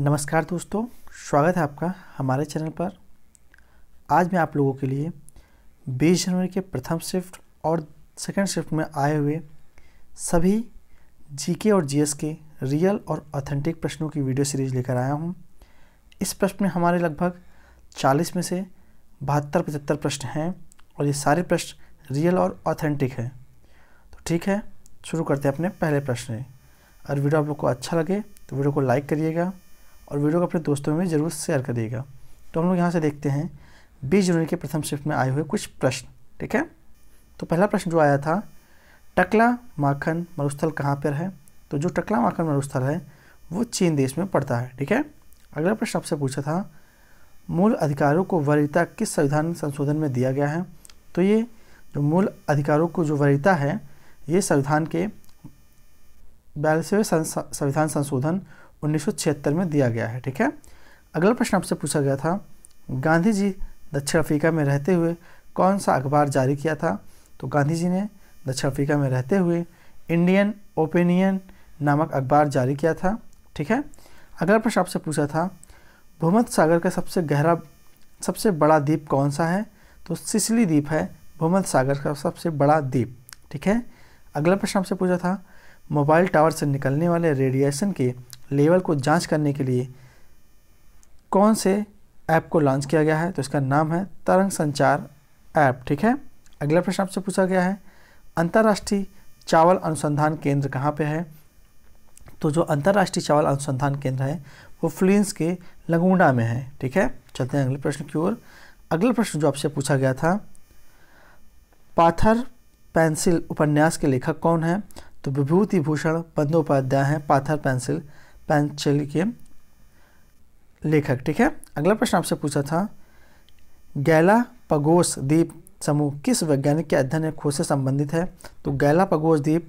नमस्कार दोस्तों स्वागत है आपका हमारे चैनल पर आज मैं आप लोगों के लिए 20 जनवरी के प्रथम शिफ्ट और सेकंड शिफ्ट में आए हुए सभी जीके और जीएस के रियल और ऑथेंटिक प्रश्नों की वीडियो सीरीज लेकर आया हूं इस प्रश्न में हमारे लगभग 40 में से बहत्तर पचहत्तर प्रश्न हैं और ये सारे प्रश्न रियल और ऑथेंटिक हैं तो ठीक है शुरू करते हैं अपने पहले प्रश्न और वीडियो आप लोग को अच्छा लगे तो वीडियो को लाइक करिएगा और वीडियो को अपने दोस्तों में ज़रूर शेयर करिएगा तो हम लोग यहाँ से देखते हैं बीस जनवरी के प्रथम शिफ्ट में आए हुए कुछ प्रश्न ठीक है तो पहला प्रश्न जो आया था टकला माखन मरुस्थल कहाँ पर है तो जो टकला माखन मरुस्थल है वो चीन देश में पड़ता है ठीक है अगला प्रश्न आपसे पूछा था मूल अधिकारों को वरीयता किस संविधान संशोधन में दिया गया है तो ये जो मूल अधिकारों को जो वरीयता है ये संविधान के बयालीसवें संविधान संशोधन उन्नीस में दिया गया है ठीक है अगला प्रश्न आपसे पूछा गया था गांधी जी दक्षिण अफ्रीका में रहते हुए कौन सा अखबार जारी किया था तो गांधी जी ने दक्षिण अफ्रीका में रहते हुए इंडियन ओपिनियन नामक अखबार जारी किया था ठीक है अगला प्रश्न आपसे पूछा था भूमध सागर का सबसे गहरा सबसे बड़ा द्वीप कौन सा है तो सिसली द्वीप है भूमध सागर का सबसे बड़ा द्वीप ठीक है अगला प्रश्न आपसे पूछा था मोबाइल टावर से निकलने वाले रेडिएशन के लेवल को जांच करने के लिए कौन से ऐप को लॉन्च किया गया है तो इसका नाम है तरंग संचार ऐप ठीक है अगला प्रश्न आपसे पूछा गया है अंतर्राष्ट्रीय चावल अनुसंधान केंद्र कहाँ पे है तो जो अंतर्राष्ट्रीय चावल अनुसंधान केंद्र है वो फ्लिंस के लगुंडा में है ठीक है चलते हैं अगले प्रश्न की ओर अगला प्रश्न जो आपसे पूछा गया था पाथर पेंसिल उपन्यास के लेखक कौन है तो विभूति भूषण बंदोपाध्याय हैं पाथर पेंसिल पांचाली के लेखक ठीक है अगला प्रश्न आपसे पूछा था गैला पगोस द्वीप समूह किस वैज्ञानिक के अध्ययन या खोज से संबंधित है तो गैला पगोस द्वीप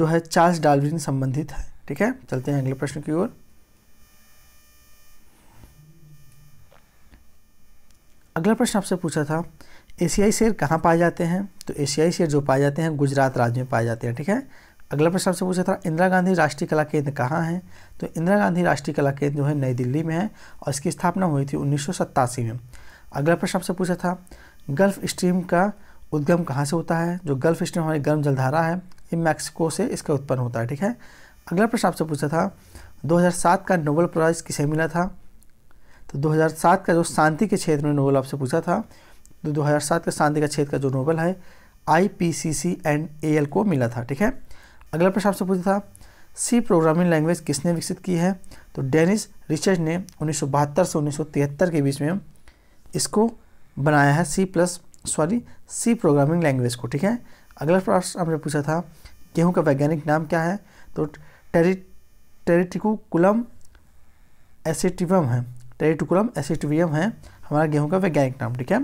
जो है चार्ल्स डार्विन संबंधित है ठीक है चलते हैं अगले प्रश्न की ओर अगला प्रश्न आपसे पूछा था एशियाई शेर कहाँ पाए जाते हैं तो एशियाई शेर जो पाए जाते हैं गुजरात राज्य में पाए जाते हैं ठीक है अगला प्रश्न आपसे पूछा था इंदिरा गांधी राष्ट्रीय कला केंद्र कहाँ है तो इंदिरा गांधी राष्ट्रीय कला केंद्र जो है नई दिल्ली में है और इसकी स्थापना हुई थी उन्नीस में अगला प्रश्न आपसे पूछा था गल्फ स्ट्रीम का उद्गम कहाँ से होता है जो गल्फ स्ट्रीम हमारी गर्म जलधारा है ये मैक्सिको से इसका उत्पन्न होता है ठीक है अगला प्रश्न आपसे पूछा था 2007 का नोबल प्राइज़ किसे मिला था तो 2007 का जो शांति के क्षेत्र में नोबल आपसे पूछा था तो 2007 का शांति का क्षेत्र का जो नोबल है आई एंड ए को मिला था ठीक है अगला प्रश्न आपसे पूछा था सी प्रोग्रामिंग लैंग्वेज किसने विकसित की है तो डेनिस रिचर्ड ने उन्नीस से उन्नीस के बीच में इसको बनाया है C plus sorry C programming language को ठीक है अगला प्रश्न आपने पूछा था गेहूँ का वैज्ञानिक नाम क्या है तो टेरि टेरिटिकुकुलम एसिटिवम है टेरिटिकुलम एसिटिवियम है हमारा गेहूँ का वैज्ञानिक नाम ठीक है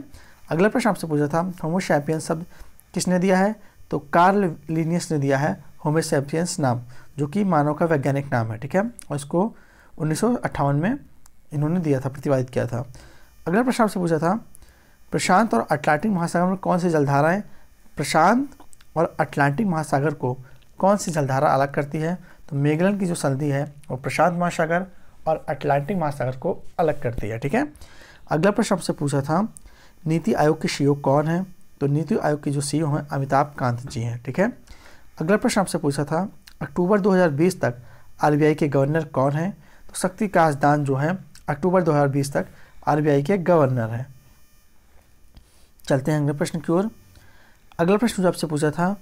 अगला प्रश्न आपसे पूछा था शैपियन शब्द किसने दिया है तो कार्ल लीनियस ने दिया है होमोसेपियंस नाम जो कि मानव का वैज्ञानिक नाम है ठीक है और इसको उन्नीस में इन्होंने दिया था प्रतिपादित किया था अगला प्रश्न आपसे पूछा था प्रशांत और अटलांटिक महासागर में कौन सी जलधाराएं प्रशांत और अटलांटिक महासागर को कौन सी जलधारा अलग करती है तो मेघलन की जो संधि है वो प्रशांत महासागर और अटलांटिक महासागर को अलग करती है ठीक है अगला प्रश्न आपसे पूछा था नीति आयोग के सीईओ कौन है तो नीति आयोग के जो ओ e हैं अमिताभ कांत जी हैं ठीक है अगला प्रश्न आपसे पूछा था अक्टूबर 2020 तक आर के गवर्नर कौन हैं तो शक्ति काशदान जो हैं अक्टूबर 2020 तक आर के गवर्नर हैं चलते हैं अगले प्रश्न की ओर अगला प्रश्न जो आपसे पूछा था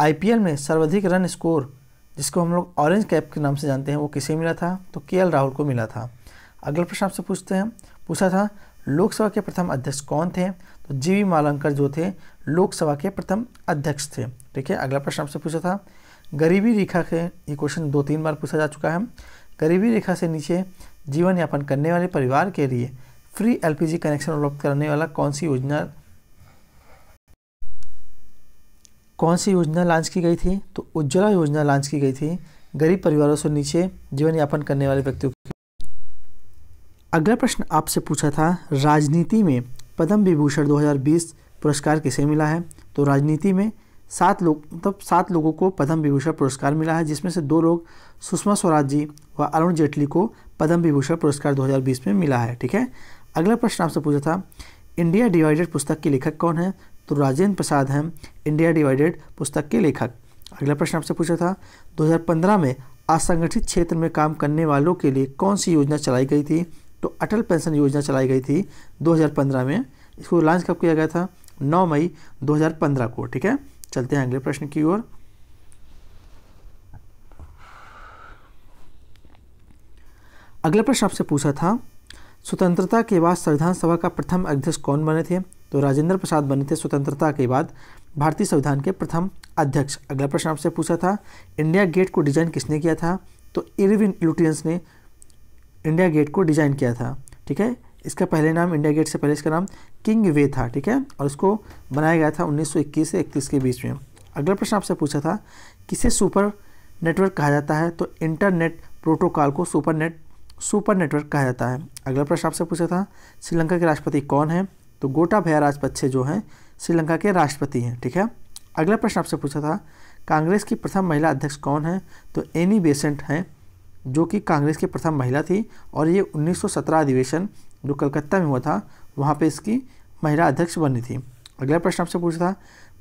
आई में सर्वाधिक रन स्कोर जिसको हम लोग ऑरेंज कैप के नाम से जानते हैं वो किसे मिला था तो के राहुल को मिला था अगला प्रश्न आपसे पूछते हैं पूछा था लोकसभा के प्रथम अध्यक्ष कौन थे तो जी वी मालंकर जो थे लोकसभा के प्रथम अध्यक्ष थे ठीक है अगला प्रश्न आपसे पूछा था गरीबी रेखा के ये क्वेश्चन दो तीन बार पूछा जा चुका है गरीबी रेखा से नीचे जीवन यापन करने वाले परिवार के लिए फ्री एलपीजी कनेक्शन उपलब्ध कराने वाला कौन सी योजना कौन सी योजना लॉन्च की गई थी तो उज्ज्वला योजना लॉन्च की गई थी गरीब परिवारों से नीचे जीवन यापन करने वाले व्यक्तियों अगला प्रश्न आपसे पूछा था राजनीति में पद्म विभूषण 2020 पुरस्कार किसे मिला है तो राजनीति में सात लोग मतलब तो सात लोगों को पद्म विभूषण पुरस्कार मिला है जिसमें से दो लोग सुषमा स्वराज जी व अरुण जेटली को पद्म विभूषण पुरस्कार 2020 में मिला है ठीक है अगला प्रश्न आपसे पूछा था इंडिया डिवाइडेड पुस्तक के लेखक कौन है तो राजेंद्र प्रसाद हैं इंडिया डिवाइडेड पुस्तक के लेखक अगला प्रश्न आपसे पूछा था 2015 में असंगठित क्षेत्र में काम करने वालों के लिए कौन सी योजना चलाई गई थी तो अटल पेंशन योजना चलाई गई थी 2015 में इसको लॉन्च कब किया गया था 9 मई 2015 को ठीक है चलते हैं अगले प्रश्न की ओर अगला प्रश्न आपसे पूछा था स्वतंत्रता के बाद संविधान सभा का प्रथम अध्यक्ष कौन बने थे तो राजेंद्र प्रसाद बने थे स्वतंत्रता के बाद भारतीय संविधान के प्रथम अध्यक्ष अगला प्रश्न आपसे पूछा था इंडिया गेट को डिजाइन किसने किया था तो इरविन लुटियंस ने इंडिया गेट को डिज़ाइन किया था ठीक है इसका पहले नाम इंडिया गेट से पहले इसका नाम किंग वे था ठीक है और इसको बनाया गया था 1921 से 31 के बीच में अगला प्रश्न आपसे पूछा था किसे सुपर नेटवर्क कहा जाता है तो इंटरनेट प्रोटोकॉल को सुपर नेट सुपर नेटवर्क कहा जाता है अगला प्रश्न आपसे पूछा था श्रीलंका के राष्ट्रपति कौन है तो गोटा भया राजपक्षे जो हैं श्रीलंका के राष्ट्रपति हैं ठीक है अगला प्रश्न आपसे पूछा था कांग्रेस की प्रथम महिला अध्यक्ष कौन है तो एनी बेसेंट हैं जो कि कांग्रेस की प्रथम महिला थी और ये 1917 अधिवेशन जो कलकत्ता में हुआ था वहाँ पे इसकी महिला अध्यक्ष बनी थी अगला प्रश्न आपसे पूछा था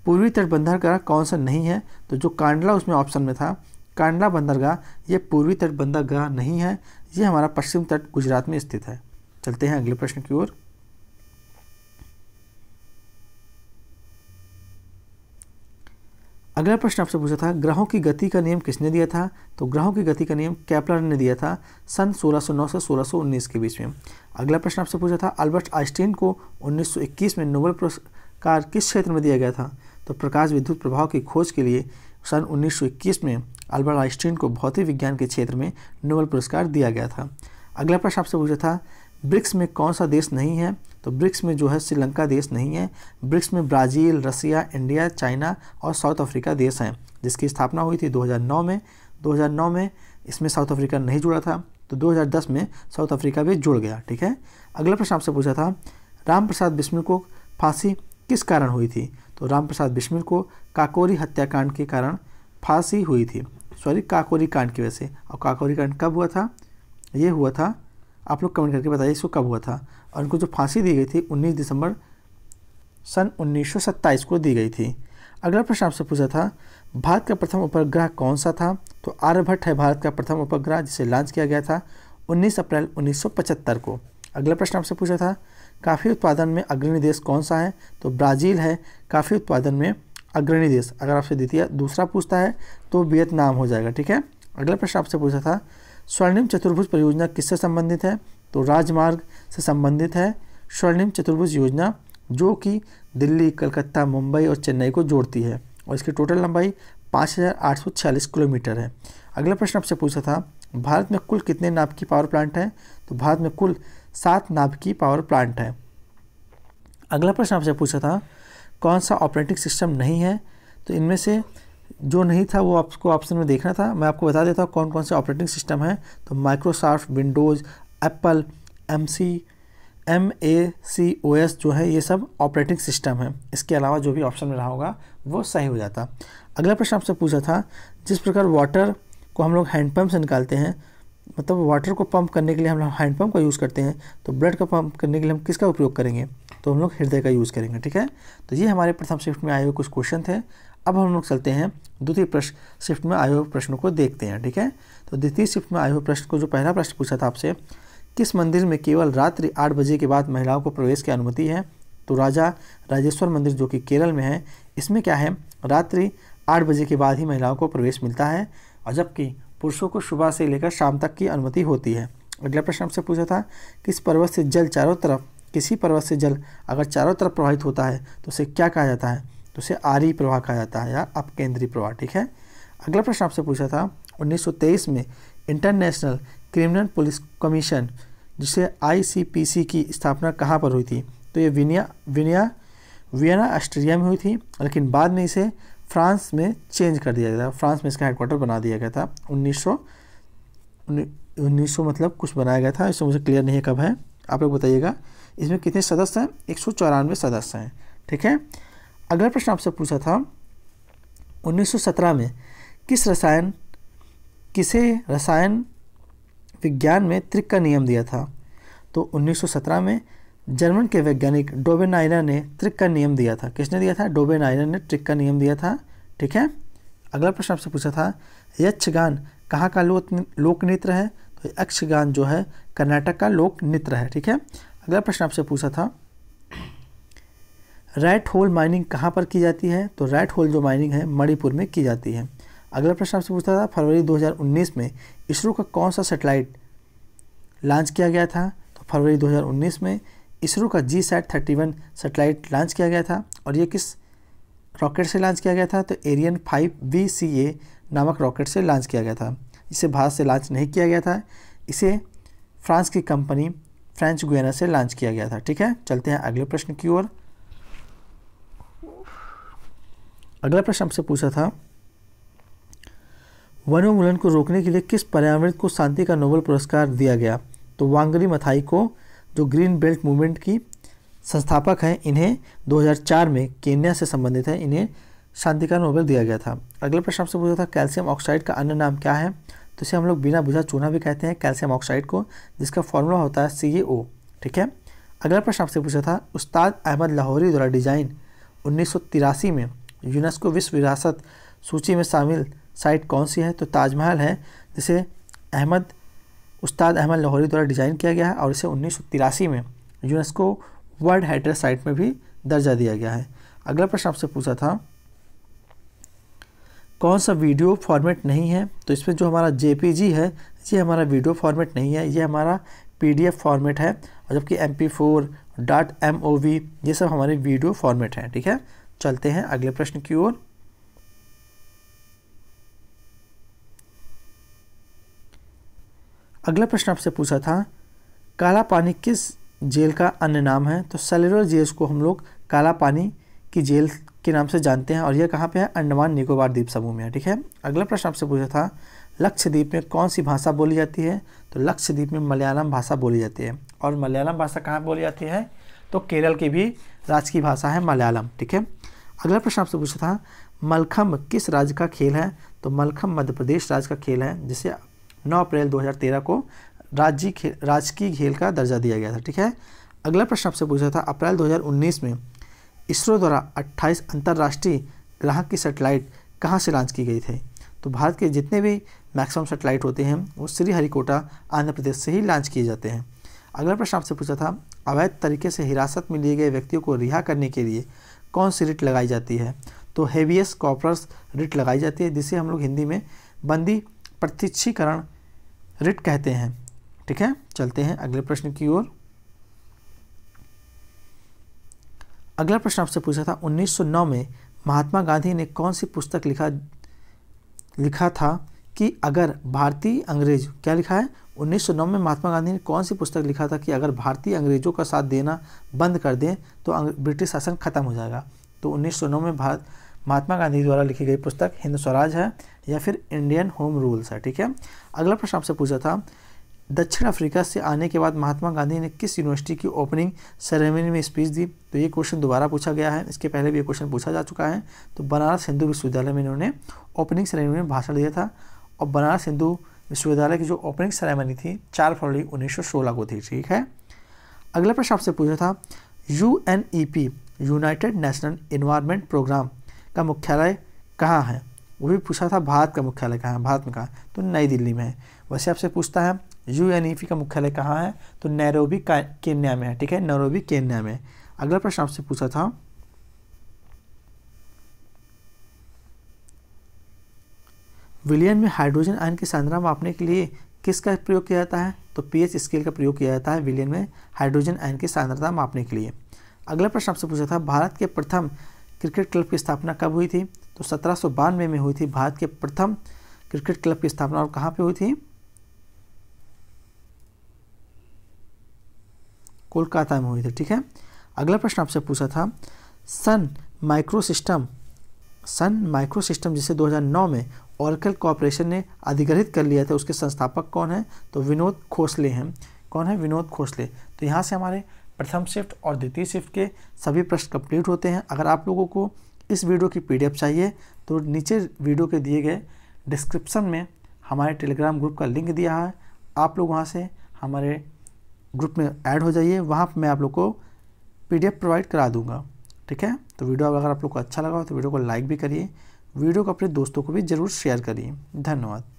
पूर्वी तट बंदरगाह कौन सा नहीं है तो जो कांडला उसमें ऑप्शन में था कांडला बंदरगाह ये पूर्वी तट बंदरगाह नहीं है ये हमारा पश्चिम तट गुजरात में स्थित है चलते हैं अगले प्रश्न की ओर अगला प्रश्न आपसे पूछा था ग्रहों की गति का नियम किसने दिया था तो ग्रहों की गति का नियम कैप्लर ने दिया था सन 1609 से 1619 के बीच में अगला प्रश्न आपसे पूछा था अल्बर्ट आइंस्टीन को 1921 में नोबेल पुरस्कार किस क्षेत्र में दिया गया था तो प्रकाश विद्युत प्रभाव की खोज के लिए सन 1921 में अल्बर्ट आइंस्टीन को भौतिक विज्ञान के क्षेत्र में नोबल पुरस्कार दिया गया था अगला प्रश्न आपसे पूछा था ब्रिक्स में कौन सा देश नहीं है तो ब्रिक्स में जो है श्रीलंका देश नहीं है ब्रिक्स में ब्राज़ील रसिया इंडिया चाइना और साउथ अफ्रीका देश हैं जिसकी स्थापना हुई थी 2009 में 2009 में इसमें साउथ अफ्रीका नहीं जुड़ा था तो 2010 में साउथ अफ्रीका भी जुड़ गया ठीक है अगला प्रश्न आपसे पूछा था राम प्रसाद बिस्मिल को फांसी किस कारण हुई थी तो राम प्रसाद बिस्मिल को काकोरी हत्याकांड के कारण फांसी हुई थी सॉरी काकोरी कांड की वजह से और काकोरी कांड कब हुआ था ये हुआ था आप लोग कमेंट करके बताइए इसको कब हुआ था और उनको जो फांसी दी गई थी 19 दिसंबर सन 1927 को दी गई थी अगला प्रश्न आपसे पूछा था भारत का प्रथम उपग्रह कौन सा था तो आर्यभट्ट है भारत का प्रथम उपग्रह जिसे लॉन्च किया गया था 19 अप्रैल 1975 को अगला प्रश्न आपसे पूछा था काफ़ी उत्पादन में अग्रणी देश कौन सा है तो ब्राज़ील है काफ़ी उत्पादन में अग्रणी देश अगर आपसे द्वितीय दूसरा पूछता है तो वियतनाम हो जाएगा ठीक है अगला प्रश्न आपसे पूछा था स्वर्णिम चतुर्भुज परियोजना किससे संबंधित है तो राजमार्ग से संबंधित है स्वर्णिम चतुर्भुज योजना जो कि दिल्ली कलकत्ता मुंबई और चेन्नई को जोड़ती है और इसकी टोटल लंबाई 5,846 किलोमीटर है अगला प्रश्न आपसे पूछा था भारत में कुल कितने की पावर प्लांट हैं तो भारत में कुल सात की पावर प्लांट हैं अगला प्रश्न आपसे पूछा था कौन सा ऑपरेटिंग सिस्टम नहीं है तो इनमें से जो नहीं था वो आपको ऑप्शन में देखना था मैं आपको बता देता हूँ कौन कौन से ऑपरेटिंग सिस्टम हैं तो Microsoft Windows Apple M C M A C O S जो है ये सब ऑपरेटिंग सिस्टम है इसके अलावा जो भी ऑप्शन में रहा होगा वो सही हो जाता अगला प्रश्न आपसे पूछा था जिस प्रकार वाटर को हम लोग हैंडपम्प से निकालते हैं मतलब वाटर को पंप करने के लिए हम लोग हैंडपम्प का यूज़ करते हैं तो ब्लड का पंप करने के लिए हम किसका उपयोग करेंगे तो हम लोग हृदय का यूज़ करेंगे ठीक है तो ये हमारे प्रथम शिफ्ट में आए हुए कुछ क्वेश्चन थे अब हम लोग चलते हैं द्वितीय प्रश्न शिफ्ट में आए हुए प्रश्नों को देखते हैं ठीक है तो द्वितीय शिफ्ट में आए हुए प्रश्न को जो पहला प्रश्न पूछा था आपसे किस मंदिर में केवल रात्रि आठ बजे के बाद महिलाओं को प्रवेश की अनुमति है तो राजा राजेश्वर मंदिर जो कि केरल में है इसमें क्या है रात्रि आठ बजे के बाद ही महिलाओं को प्रवेश मिलता है और जबकि पुरुषों को सुबह से लेकर शाम तक की अनुमति होती है अगला प्रश्न आपसे पूछा था किस पर्वत से जल चारों तरफ किसी पर्वत से जल अगर चारों तरफ प्रवाहित होता है तो उसे क्या कहा जाता है तो उसे आरी प्रवाह कहा जाता है या अपकेंद्रीय प्रवाह ठीक है अगला प्रश्न आपसे पूछा था 1923 में इंटरनेशनल क्रिमिनल पुलिस कमीशन जिसे आईसीपीसी की स्थापना कहाँ पर हुई थी तो ये विनिया विनिया वियना ऑस्ट्रिया में हुई थी लेकिन बाद में इसे फ्रांस में चेंज कर दिया गया था फ्रांस में इसका हेडक्वार्टर बना दिया गया था उन्नीस उन्नीस मतलब कुछ बनाया गया था इसमें मुझे क्लियर नहीं है कब है आप लोग बताइएगा इसमें कितने सदस्य हैं एक सौ चौरानवे सदस्य हैं ठीक है अगला प्रश्न आपसे पूछा था 1917 में किस रसायन किसे रसायन विज्ञान में त्रिक का नियम दिया था तो 1917 में जर्मन के वैज्ञानिक डोबेन ने त्रिक का नियम दिया था किसने दिया था डोबेन ने त्रिक का नियम दिया था ठीक है अगला प्रश्न आपसे पूछा था यक्षगान कहाँ का लोक नृत्य है तो यक्षगान जो है कर्नाटक का लोक नृत्य है ठीक है अगला प्रश्न आपसे पूछा था राइट होल माइनिंग कहाँ पर की जाती है तो राइट होल जो माइनिंग है मणिपुर में की जाती है अगला प्रश्न आपसे पूछता था फरवरी 2019 में इसरो का कौन सा सेटेलाइट लॉन्च किया गया था तो फरवरी 2019 में इसरो का GSAT thirty one satellite launch किया गया था और ये किस रॉकेट से लॉन्च किया गया था तो Ariane five V C A नामक रॉकेट से लॉन्च किया गया था इसे भारत से लॉन्च नहीं किया गया था इसे फ्रांस की कंपनी फ्रेंच गुएना से लॉन्च किया गया था ठीक है चलते हैं अगले प्रश्न की ओर अगला प्रश्न आपसे पूछा था वनोन्मूलन को रोकने के लिए किस पर्यावरण को शांति का नोबल पुरस्कार दिया गया तो वांगरी मथाई को जो ग्रीन बेल्ट मूवमेंट की संस्थापक हैं इन्हें 2004 में केन्या से संबंधित है इन्हें शांति का नोबेल दिया गया था अगला प्रश्न आपसे पूछा था कैल्शियम ऑक्साइड का अन्य नाम क्या है तो इसे हम लोग बिना बुझा चूना भी कहते हैं कैल्शियम ऑक्साइड को जिसका फॉर्मूला होता है सी ठीक है अगला प्रश्न आपसे पूछा था उस्ताद अहमद लाहौरी द्वारा डिजाइन उन्नीस में यूनेस्को विश्व विरासत सूची में शामिल साइट कौन सी है तो ताजमहल है जिसे अहमद उस्ताद अहमद लाहौरी द्वारा डिज़ाइन किया गया है और इसे उन्नीस में यूनेस्को वर्ल्ड हेरिटेज साइट में भी दर्जा दिया गया है अगला प्रश्न आपसे पूछा था कौन सा वीडियो फॉर्मेट नहीं है तो इसमें जो हमारा जे है ये हमारा वीडियो फॉर्मेट नहीं है ये हमारा पी फॉर्मेट है और जबकि M P four dot M O V ये सब हमारे वीडियो फॉर्मेट हैं ठीक है चलते हैं अगले प्रश्न की ओर अगला प्रश्न आपसे पूछा था काला पानी किस जेल का अन्य नाम है तो सेलुलर जेल्स को हम लोग काला पानी की जेल के नाम से जानते हैं और यह कहाँ पे है अंडमान निकोबार द्वीप समूह में है ठीक है अगला प्रश्न आपसे पूछा था लक्षद्वीप में कौन सी भाषा बोली जाती है तो लक्षद्वीप में मलयालम भाषा बोली जाती है और मलयालम भाषा कहाँ बोली जाती है तो केरल की भी राज्य की भाषा है मलयालम ठीक है अगला प्रश्न आपसे पूछा था मलखम्ब किस राज्य का खेल है तो मलखम्ब मध्य प्रदेश राज्य का खेल है जिसे 9 अप्रैल 2013 को राज्य राजकीय खेल का दर्जा दिया गया था ठीक है अगला प्रश्न आपसे पूछा था अप्रैल 2019 में इसरो द्वारा 28 अंतर्राष्ट्रीय ग्राहक की सेटेलाइट कहाँ से लॉन्च की गई थी तो भारत के जितने भी मैक्सिमम सेटेलाइट होते हैं वो श्रीहरिकोटा आंध्र प्रदेश से ही लॉन्च किए जाते हैं अगला प्रश्न आपसे पूछा था अवैध तरीके से हिरासत में लिए गए व्यक्तियों को रिहा करने के लिए कौन सी रिट लगाई जाती है तो हेवियस कॉपरस रिट लगाई जाती है जिसे हम लोग हिंदी में बंदी प्रतिक्षीकरण रिट कहते हैं ठीक है चलते हैं अगले प्रश्न की ओर अगला प्रश्न आपसे पूछा था 1909 में महात्मा गांधी ने कौन सी पुस्तक लिखा लिखा था कि अगर भारतीय अंग्रेज क्या लिखा है 1909 में महात्मा गांधी ने कौन सी पुस्तक लिखा था कि अगर भारतीय अंग्रेजों का साथ देना बंद कर दें तो ब्रिटिश शासन खत्म हो जाएगा तो 1909 में भारत महात्मा गांधी द्वारा लिखी गई पुस्तक हिंद स्वराज है या फिर इंडियन होम रूल्स है ठीक है अगला प्रश्न आपसे पूछा था दक्षिण अफ्रीका से आने के बाद महात्मा गांधी ने किस यूनिवर्सिटी की ओपनिंग सेरेमनी में स्पीच दी तो ये क्वेश्चन दोबारा पूछा गया है इसके पहले भी ये क्वेश्चन पूछा जा चुका है तो बनारस हिंदू विश्वविद्यालय में इन्होंने ओपनिंग सेरेमनी में भाषण दिया था और बनारस हिंदू विश्वविद्यालय की जो ओपनिंग सेरेमनी थी चार फरवरी उन्नीस को थी ठीक है अगला प्रश्न आपसे पूछा था U united national environment programme का मुख्यालय कहाँ है वो भी पूछा था भारत का मुख्यालय कहाँ है भारत में कहाँ तो नई दिल्ली में है वैसे आपसे पूछता है यू एन ई पी का मुख्यालय कहाँ है तो नैरोबी केन्या में है ठीक है नैरोबी केन्या में अगला प्रश्न आपसे पूछा था विलियन में हाइड्रोजन आयन की सांद्रा मापने के लिए किसका प्रयोग किया जाता है तो पीएच स्केल का प्रयोग किया जाता है विलियन में हाइड्रोजन आयन की सांद्रता मापने के लिए अगला प्रश्न आपसे पूछा था भारत के प्रथम क्रिकेट क्लब की स्थापना कब हुई थी तो सत्रह में, में हुई थी भारत के प्रथम क्रिकेट क्लब की स्थापना और कहाँ पे हुई थी कोलकाता में हुई थी ठीक है अगला प्रश्न आपसे पूछा था Sun micro system Sun microsystem जिसे 2009 में ऑरकल कॉरपोरेशन ने अधिग्रहित कर लिया था उसके संस्थापक कौन है तो विनोद खोसले हैं कौन है विनोद खोसले तो यहाँ से हमारे प्रथम शिफ्ट और द्वितीय शिफ्ट के सभी प्रश्न कंप्लीट होते हैं अगर आप लोगों को इस वीडियो की पीडीएफ चाहिए तो नीचे वीडियो के दिए गए डिस्क्रिप्शन में हमारे टेलीग्राम ग्रुप का लिंक दिया है आप लोग वहाँ से हमारे ग्रुप में ऐड हो जाइए वहाँ पर मैं आप लोग को पीडीएफ प्रोवाइड करा दूँगा ठीक है तो वीडियो अगर आप लोग को अच्छा लगा हो तो वीडियो को लाइक भी करिए वीडियो को अपने दोस्तों को भी ज़रूर शेयर करिए धन्यवाद